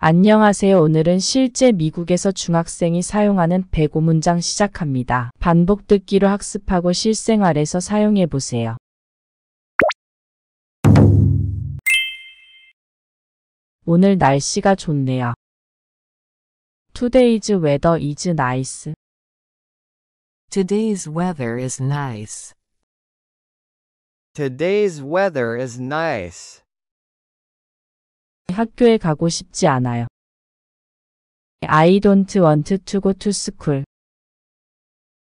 안녕하세요. 오늘은 실제 미국에서 중학생이 사용하는 배고 문장 시작합니다. 반복 듣기로 학습하고 실생활에서 사용해 보세요. 오늘 날씨가 좋네요. Today's weather is nice. Today's weather is nice. Today's weather is nice. 학교에 가고 싶지 않아요. I don't want to go to school.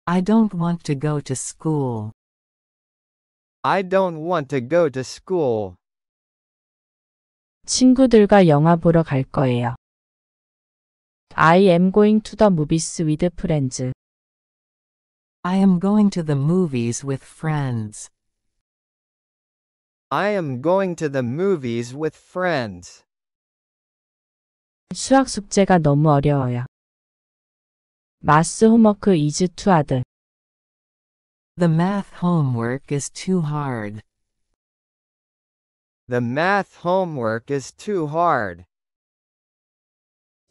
I don't want to go to school. I don't want to go to school. 친구들과 영화 보러 갈 거예요. I am going to the movies with friends. I am going to the movies with friends. I am going to the movies with friends. 수학 숙제가 너무 어려워요. 마스 홈워크 이즈 투하드. The math homework is too hard. The math homework is too hard.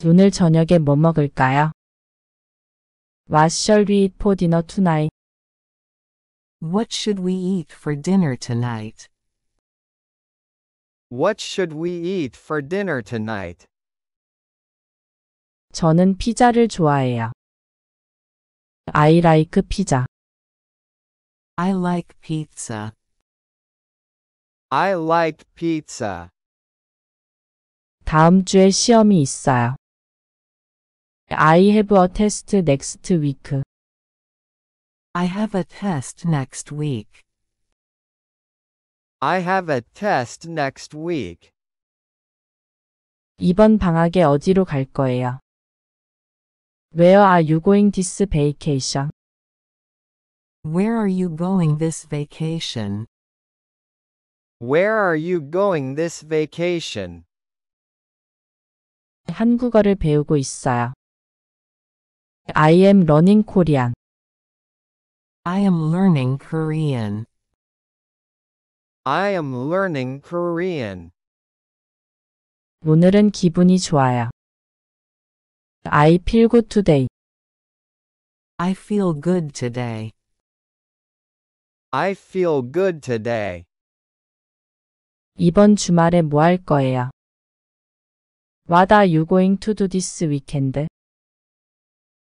오늘 저녁에 뭐 먹을까요? What shall we eat for dinner tonight? What should we eat for dinner tonight? What should we eat for dinner tonight? 저는 피자를 좋아해요. I like 피자. I like pizza. I like pizza. 다음 주에 시험이 있어요. I have a test next week. I have a test next week. I have a test next week. 이번 방학에 어디로 갈 거예요? Where are you going this vacation? Where are you going this vacation? Where are you going this vacation? 한국어를 배우고 있어요. I am learning Korean. I am learning Korean. I am learning Korean. 오늘은 기분이 좋아요. I feel good today. I feel good today. I feel good today. 이번 주말에 거예요? What are you going to do this weekend?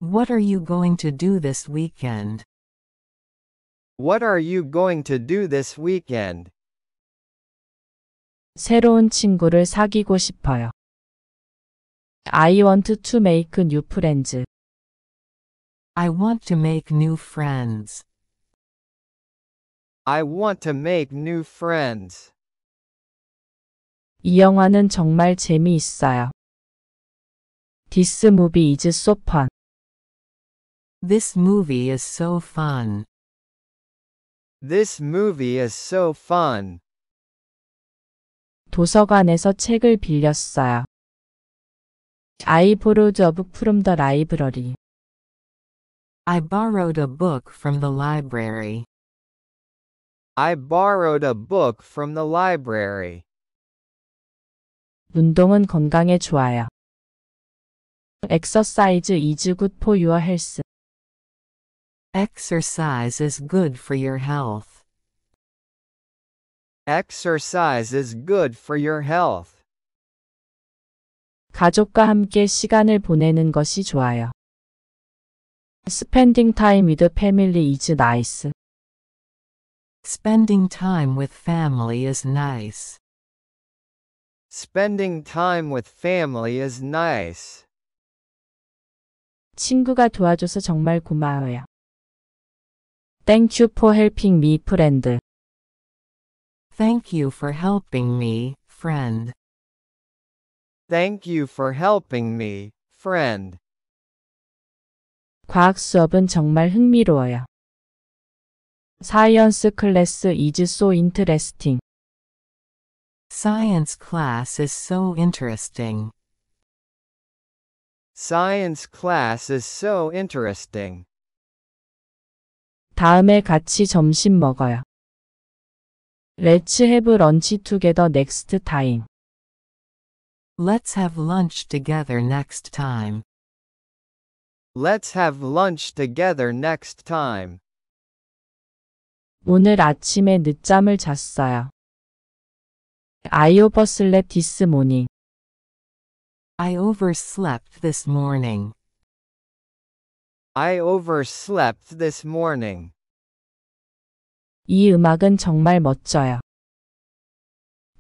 What are you going to do this weekend? What are you going to do this weekend? 새로운 친구를 사귀고 싶어요. I want to make new friends. I want to make new friends. I want to make new friends. 이 영화는 정말 재미있어요. This movie is so fun. This movie is so fun. This movie is so fun. 도서관에서 책을 빌렸어요. I borrowed a book from the library. I borrowed a book from the library. I borrowed a book from the library. 운동은 건강에 좋아요. Exercise is good for your health. Exercise is good for your health. Exercise is good for your health. 가족과 함께 시간을 보내는 것이 좋아요. Spending time with family is nice. Spending time with family is nice. Spending time with family is nice. 친구가 도와줘서 정말 고마워요. Thank you for helping me, friend. Thank you for helping me, friend. Thank you for helping me, friend. 과학 수업은 정말 흥미로워요. Science class is so interesting. Science class is so interesting. Science class is so interesting. 다음에 같이 점심 먹어요. Let's have lunch together next time. Let's have lunch together next time. Let's have lunch together next time. 오늘 아침에 늦잠을 잤어요. I overslept this morning. I overslept this morning. I overslept this morning. 이 음악은 정말 멋져요.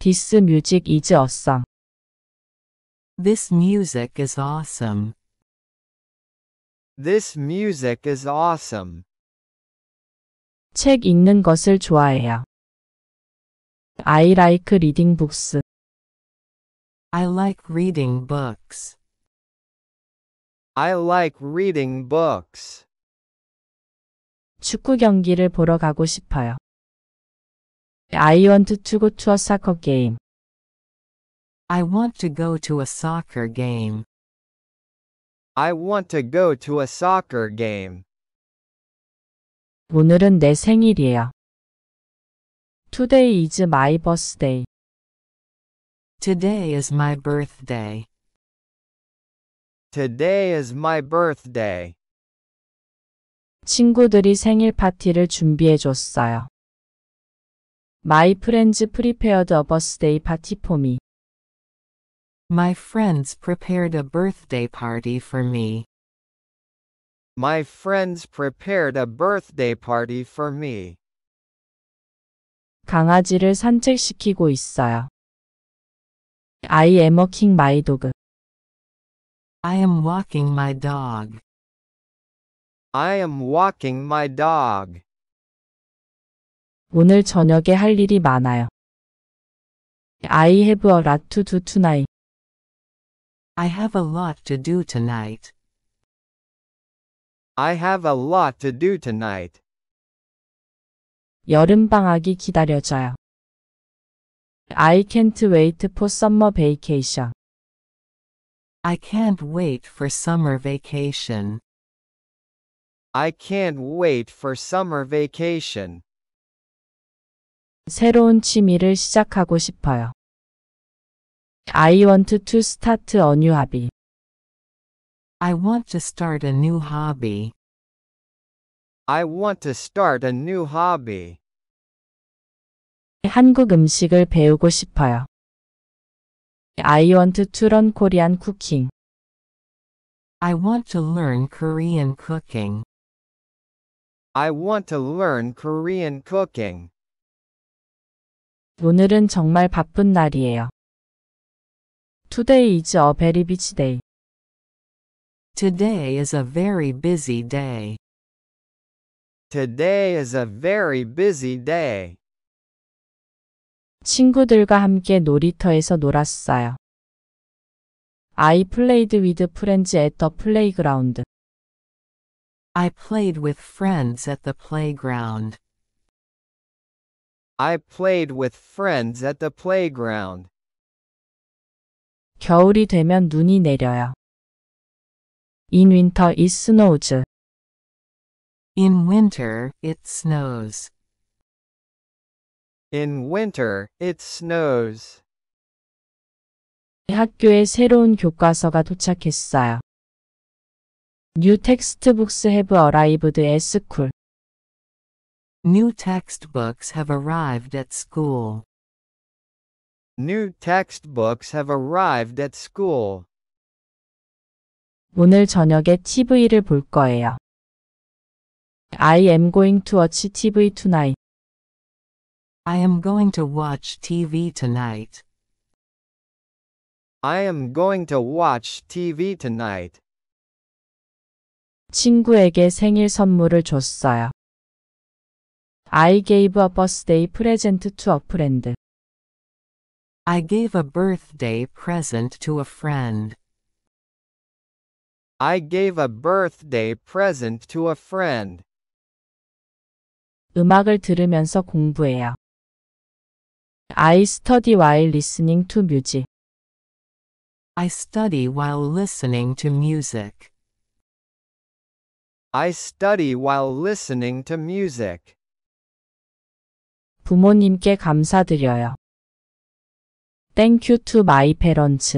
This music is awesome. This music is awesome. This music is awesome. 책 읽는 것을 좋아해요. I like reading books. I like reading books. I like reading books. 축구 경기를 보러 가고 싶어요. I want to go to a soccer game. I want to go to a soccer game. I want to go to a soccer game. 오늘은 내 생일이야. Today is my birthday. Today is my birthday. Today is my birthday. 친구들이 생일 파티를 준비해 줬어요. My friends prepared a birthday party for me. My friends prepared a birthday party for me. My friends prepared a birthday party for me. 강아지를 산책시키고 있어요. I am walking my dog. I am walking my dog. I am walking my dog. 오늘 저녁에 할 일이 많아요. I have a lot to do tonight. I have a lot to do tonight. I have a lot to do tonight. 여름방학이 기다려져요. I can't wait for summer vacation. I can't wait for summer vacation. I can't wait for summer vacation. 새로운 취미를 시작하고 싶어요. I want to start a new hobby. I want to start a new hobby. I want to start a new hobby. 한국 음식을 배우고 싶어요. I want to learn Korean cooking. I want to learn Korean cooking. I want to learn Korean cooking. 오늘은 정말 바쁜 날이에요. Today is a very busy day. Today is a very busy day. Today is a very busy day. 친구들과 함께 놀이터에서 놀았어요. I played with friends at the playground. I played with friends at the playground. I played with friends at the playground. 겨울이 되면 눈이 내려요. In winter it snows. In winter it snows. In winter it snows. 학교에 새로운 교과서가 도착했어요. New textbooks have arrived at school. New textbooks have arrived at school. New textbooks have arrived at school. 오늘 저녁에 TV를 볼 거예요. I am going to watch TV tonight. I am going to watch TV tonight. I am going to watch TV tonight. 친구에게 생일 선물을 줬어요. I gave a birthday present to a friend. I gave a birthday present to a friend. I gave a birthday present to a friend. 음악을 들으면서 공부해요. I study while listening to music. I study while listening to music. I study while listening to music. 부모님께 감사드려요. Thank you to my parents.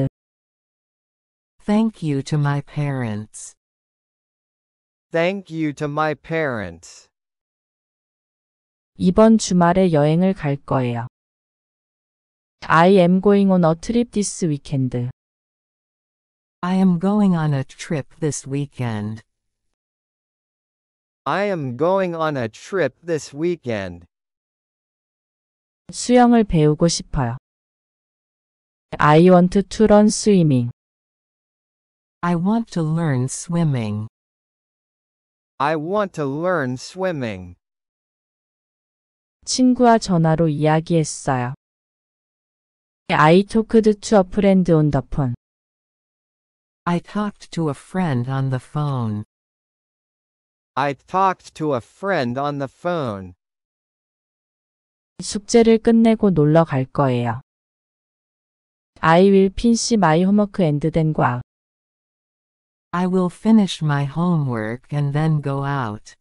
Thank you to my parents. Thank you to my parents. 이번 주말에 여행을 갈 거예요. I am going on a trip this weekend. I am going on a trip this weekend. I am going on a trip this weekend. 수영을 배우고 싶어요. I want to learn swimming. I want to learn swimming. I want to learn swimming. 친구와 전화로 이야기했어요. I talked to a friend on the phone. I talked to a friend on the phone. I talked to a friend on the phone. 숙제를 끝내고 놀러 갈 거예요. I will finish my homework and then go out. I will finish my homework and then go out.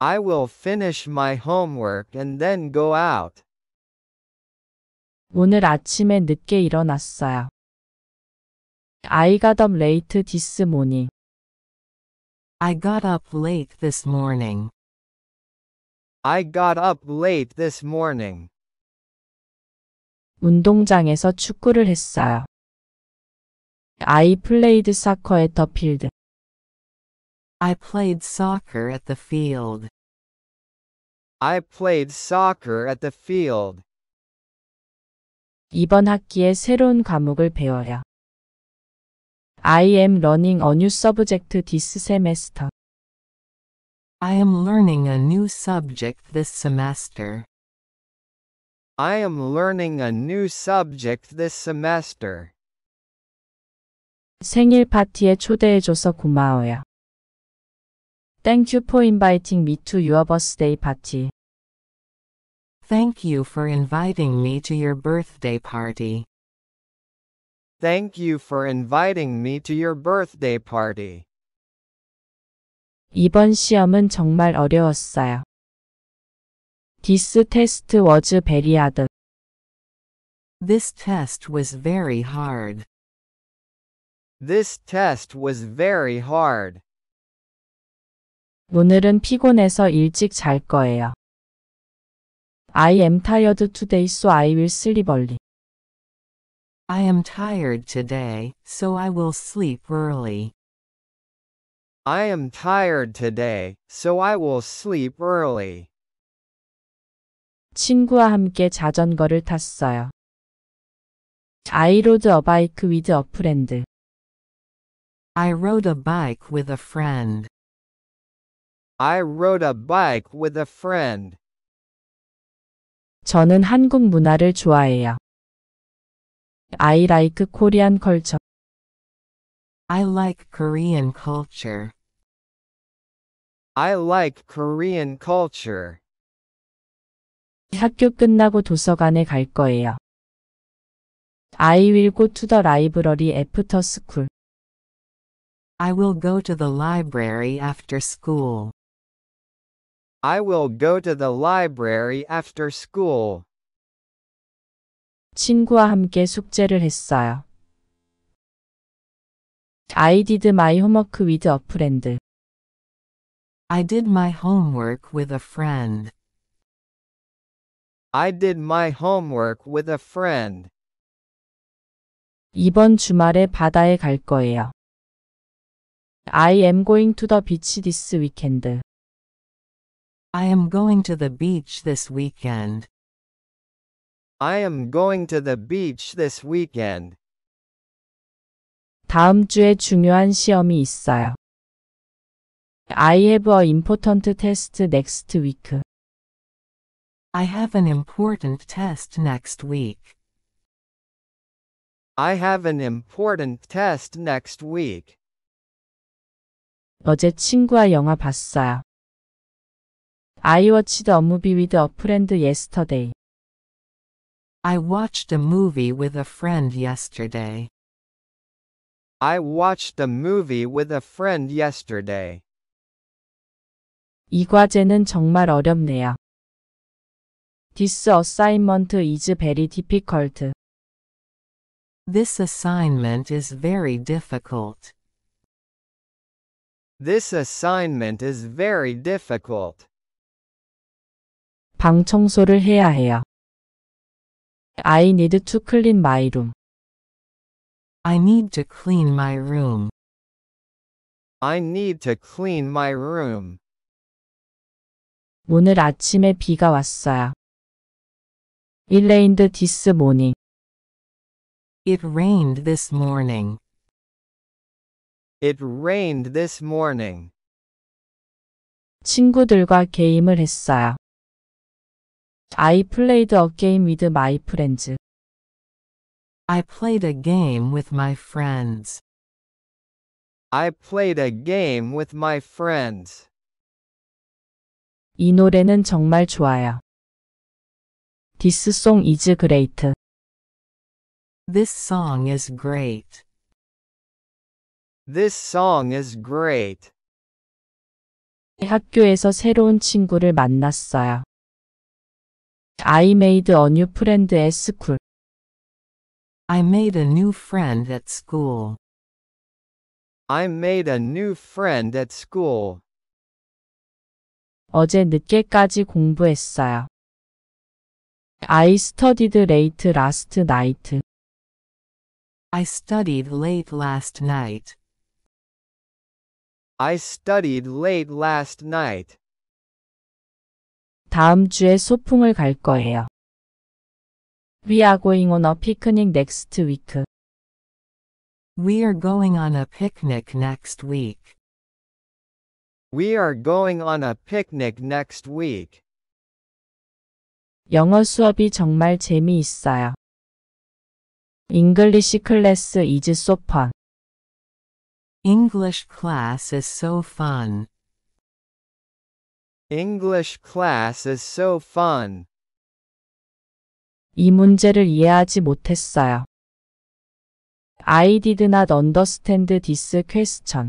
I will finish my homework and then go out. 오늘 아침에 늦게 일어났어요. I got up late this morning. I got up late this morning. I got up late this morning. 운동장에서 축구를 했어요. I played soccer at the field. I played soccer at the field. I played soccer at the field. 이번 학기에 새로운 과목을 배워요. I am learning a new subject this semester. I am learning a new subject this semester. I am learning a new subject this semester. 생일 파티에 고마워요. Thank you for inviting me to your birthday party. Thank you for inviting me to your birthday party. Thank you for inviting me to your birthday party. 이번 시험은 정말 어려웠어요. This test was very hard. This test was very hard. This test was very hard. 오늘은 피곤해서 일찍 잘 거예요. I am tired today so I will sleep early. I am tired today, so I will sleep early. I am tired today, so I will sleep early. 친구와 함께 자전거를 탔어요. I rode a bike with a friend. I rode a bike with a friend. I rode a bike with a friend. 저는 한국 문화를 좋아해요. I like Korean culture. I like Korean culture. I like Korean culture. 학교 끝나고 도서관에 갈 거예요. I will go to the library after school. I will go to the library after school. I will go to the library after school. 친구와 함께 숙제를 했어요. I did my homework with a friend. I did my homework with a friend. I did my homework with a friend. 이번 주말에 바다에 갈 거예요. I am going to the beach this weekend. I am going to the beach this weekend. I am going to the beach this weekend. 다음 주에 중요한 시험이 있어요. I have an important test next week. I have an important test next week. I have an important test next week. 어제 친구와 영화 봤어요. I watched a movie with a friend yesterday. I watched a movie with a friend yesterday. I watched a movie with a friend yesterday. 이 과제는 정말 어렵네요. This assignment is very difficult. This assignment is very difficult. This assignment is very difficult. 방 청소를 해야 해요. I need to clean my room. I need to clean my room. I need to clean my room. 오늘 아침에 비가 왔어요. Il rained this morning. It rained this morning. It rained this morning. 친구들과 게임을 했어요. I played a game with my friends. I played a game with my friends. I played a game with my friends. 이 노래는 정말 좋아요. This song is great. This song is great. This song is great. 학교에서 새로운 친구를 만났어요. I made a new friend at school. I made a new friend at school. I made a new friend at school. 어제 늦게까지 공부했어요. I studied late last night. I studied late last night. I studied late last night. 다음 주에 소풍을 갈 거예요. We are going on a picnic next week. We are going on a picnic next week. We are going on a picnic next week. 영어 수업이 정말 재미있어요. English class is so fun. English class is so fun. English class is so fun. 이 문제를 이해하지 못했어요. I did not understand this question.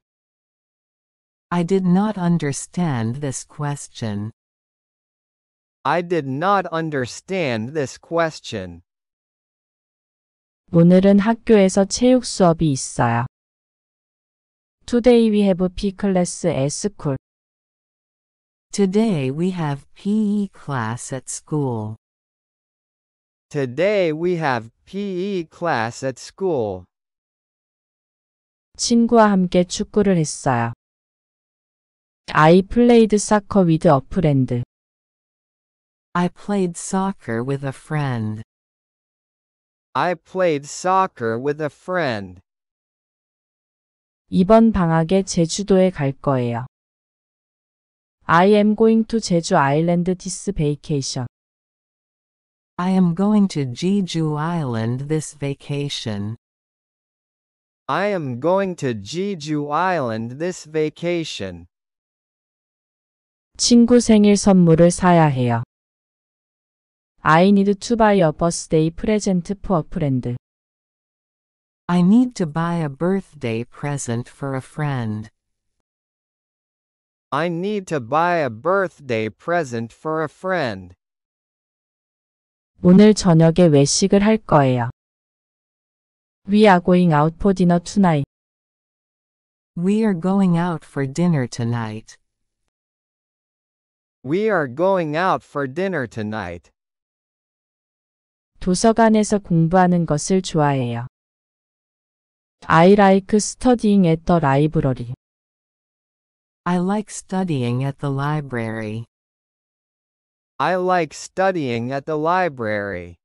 I did not understand this question. I did not understand this question. 오늘은 학교에서 체육 수업이 있어요. Today we have a P class at school. Today we have PE class at school. Today we have PE class at school. 친구와 함께 축구를 했어요. I played soccer with a friend. I played soccer with a friend. I played soccer with a friend. 이번 방학에 제주도에 갈 거예요. I am going to Jeju Island this vacation. I am going to Jeju Island this vacation. I am going to Jeju Island this vacation. 친구 생일 선물을 사야 해요. I need to buy a birthday present for a friend. I need to buy a birthday present for a friend. I need to buy a birthday present for a friend. 오늘 저녁에 외식을 할 거예요. We are going out for dinner tonight. We are going out for dinner tonight. We are going out for dinner tonight. 도서관에서 공부하는 것을 좋아해요. I like studying at the library. I like studying at the library. I like studying at the library.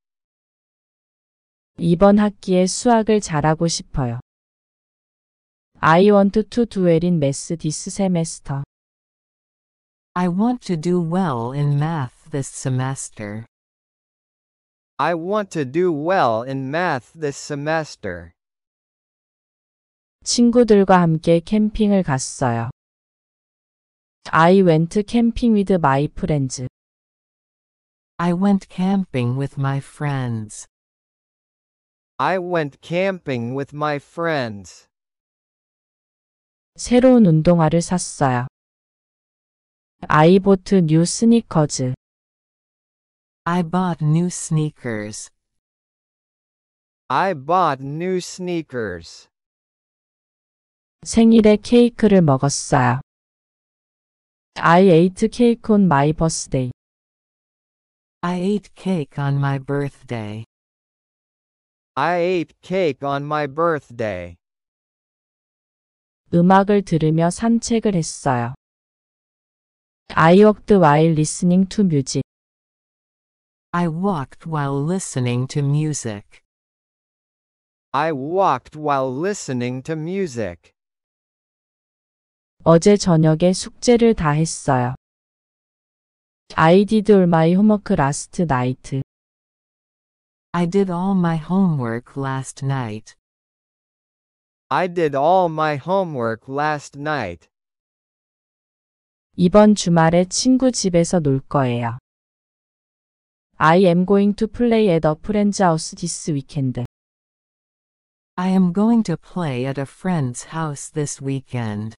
이번 학기에 수학을 잘하고 싶어요. I want to do well in math this semester. I want to do well in math this semester. I want to do well in math this semester. 친구들과 함께 캠핑을 갔어요. I went camping with my friends. I went camping with my friends. I went camping with my friends. 새로운 운동화를 샀어요. I bought new sneakers. I bought new sneakers. I bought new sneakers. 생일에 케이크를 먹었어요. I ate cake on my birthday. I ate cake on my birthday. I ate cake on my birthday. 음악을 들으며 산책을 했어요. I walked while listening to music. I walked while listening to music. I walked while listening to music. 어제 저녁에 숙제를 다 했어요. I did all my homework last night. I did all my homework last night. I did all my homework last night. 이번 주말에 친구 집에서 놀 거예요. I am going to play at a friend's house this weekend. I am going to play at a friend's house this weekend.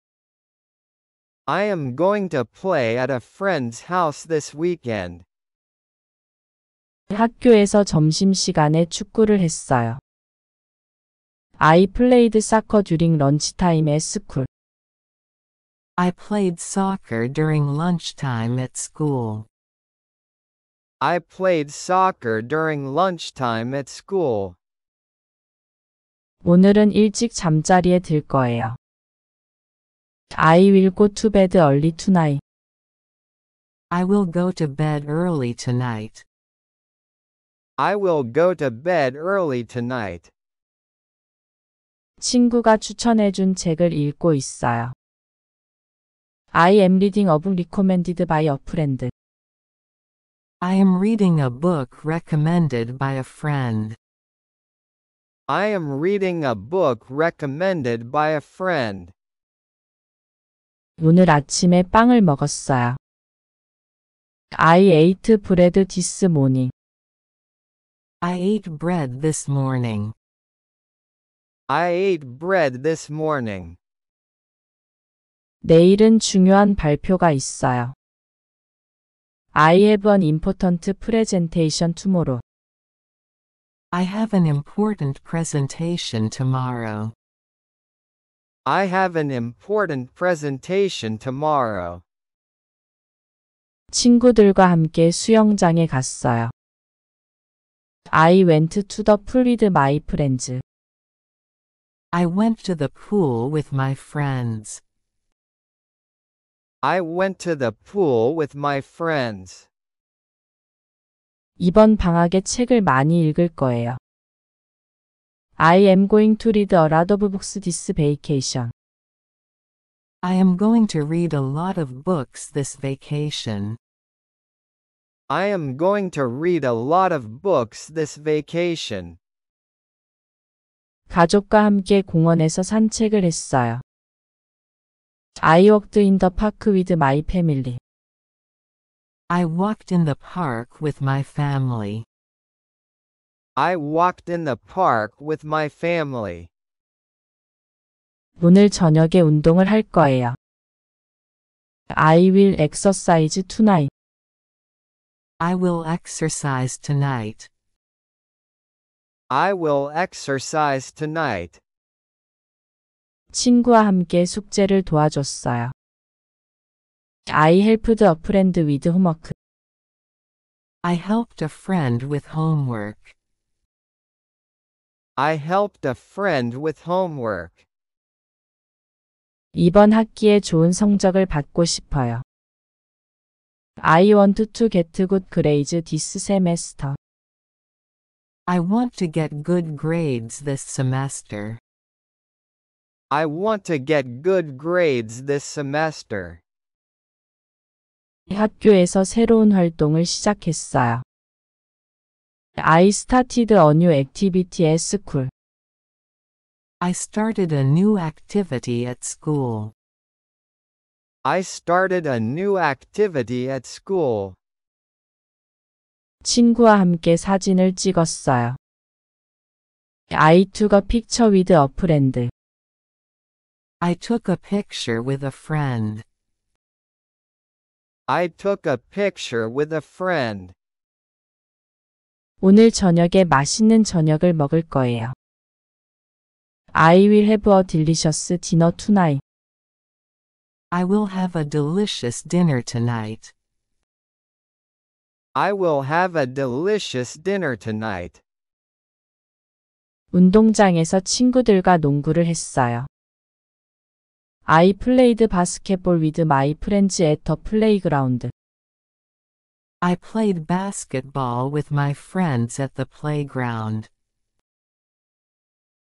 I am going to play at a friend's house this weekend. 학교에서 축구를 했어요. I played soccer during lunchtime at school. I played soccer during lunchtime at school. I played soccer during lunchtime at school. 오늘은 일찍 잠자리에 들 거예요. I will go to bed early tonight. I will go to bed early tonight. I will go to bed early tonight. 친구가 책을 읽고 있어요. I am reading a book recommended by a friend. I am reading a book recommended by a friend. I am reading a book recommended by a friend. 오늘 아침에 빵을 먹었어요. I ate bread this morning. I ate bread this morning. I ate bread this morning. 내일은 중요한 발표가 있어요. I have an important presentation tomorrow. I have an important presentation tomorrow. I have an important presentation tomorrow. 친구들과 함께 수영장에 갔어요. I went to the pool with my friends. I went to the pool with my friends. I went to the pool with my friends. 이번 방학에 책을 많이 읽을 거예요. I am going to read a lot of books this vacation. I am going to read a lot of books this vacation. I am going to read a lot of books this vacation. 가족과 함께 공원에서 산책을 했어요. I walked in the park with my family. I walked in the park with my family. I walked in the park with my family. 오늘 저녁에 운동을 할 거예요. I will exercise tonight. I will exercise tonight. I will exercise tonight. 친구와 함께 숙제를 도와줬어요. I helped a friend with homework. I helped a friend with homework. I helped a friend with homework. 이번 학기에 좋은 성적을 받고 싶어요. I want to get good grades this semester. I want to get good grades this semester. I want to get good grades this semester. 학교에서 새로운 활동을 시작했어요. I started a new activity at school. I started a new activity at school. I started a new activity at school. 친구와 함께 사진을 찍었어요. I took a picture with a friend. I took a picture with a friend. I took a picture with a friend. 오늘 저녁에 맛있는 저녁을 먹을 거예요. I will have a delicious dinner tonight. I will have a delicious dinner tonight. I will have a delicious dinner tonight. 운동장에서 친구들과 농구를 했어요. I played basketball with my friends at the playground. I played basketball with my friends at the playground.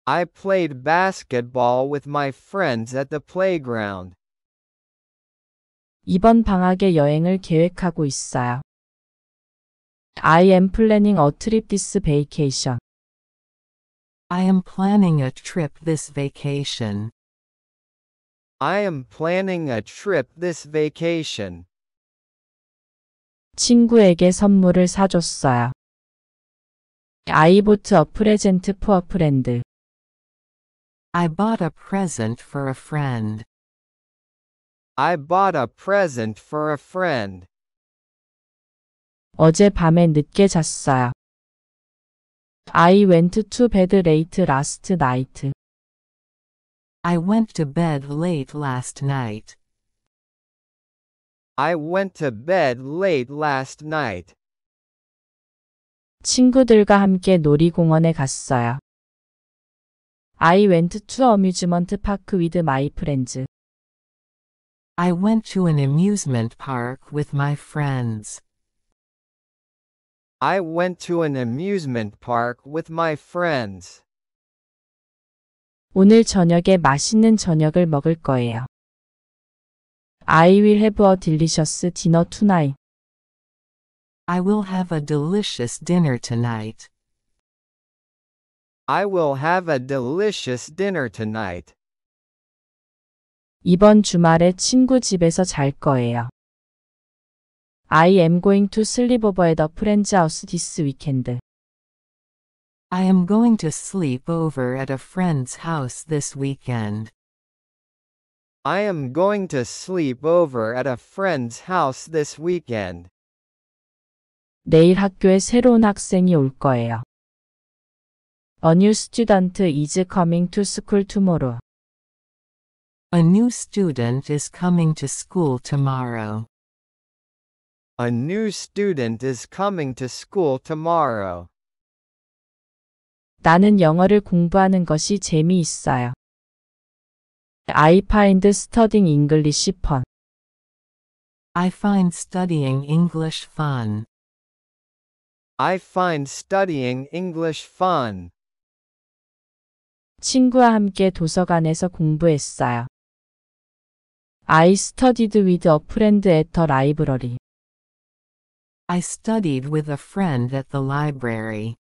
I played basketball with my friends at the playground. 이번 방학에 여행을 계획하고 있어요. I am planning a trip this vacation. I am planning a trip this vacation. I am planning a trip this vacation. 친구에게 선물을 사줬어요. I bought a present for a friend. I bought a present for a friend. I bought a present for a friend. 어제 늦게 잤어요. I went to bed late last night. I went to bed late last night. I went to bed late last night. 친구들과 함께 놀이공원에 갔어요. I went to amusement park with my friends. I went to an amusement park with my friends. I went to an amusement park with my friends. 오늘 저녁에 맛있는 저녁을 먹을 거예요. I will have a delicious dinner tonight. I will have a delicious dinner tonight. I will have a delicious dinner tonight. 이번 주말에 친구 집에서 잘 거예요. I am going to sleep over at a friend's house this weekend. I am going to sleep over at a friend's house this weekend. I am going to sleep over at a friend's house this weekend. 내일 학교에 새로운 학생이 올 거예요. A new student is coming to school tomorrow. A new student is coming to school tomorrow. A new student is coming to school tomorrow. 나는 영어를 공부하는 것이 재미있어요. I find studying English fun. I find studying English fun. I find studying English fun. 친구와 함께 도서관에서 공부했어요. I studied with a friend at the library. I studied with a friend at the library.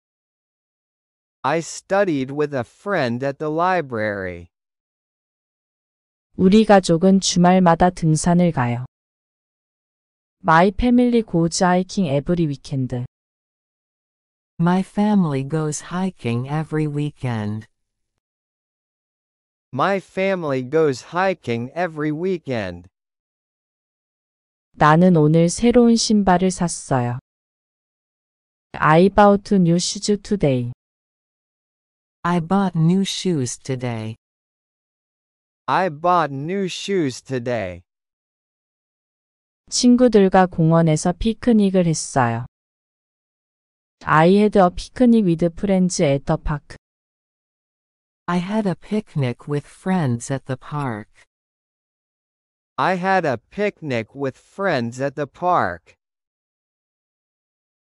I studied with a friend at the library. 우리 가족은 주말마다 등산을 가요. My family goes hiking every weekend. My family goes hiking every weekend. My family goes hiking every weekend. 나는 오늘 새로운 신발을 샀어요. I bought new shoes today. I bought new shoes today. I bought new shoes today. 친구들과 공원에서 피크닉을 했어요. I had a picnic with friends at the park. I had a picnic with friends at the park. I had a picnic with friends at the park.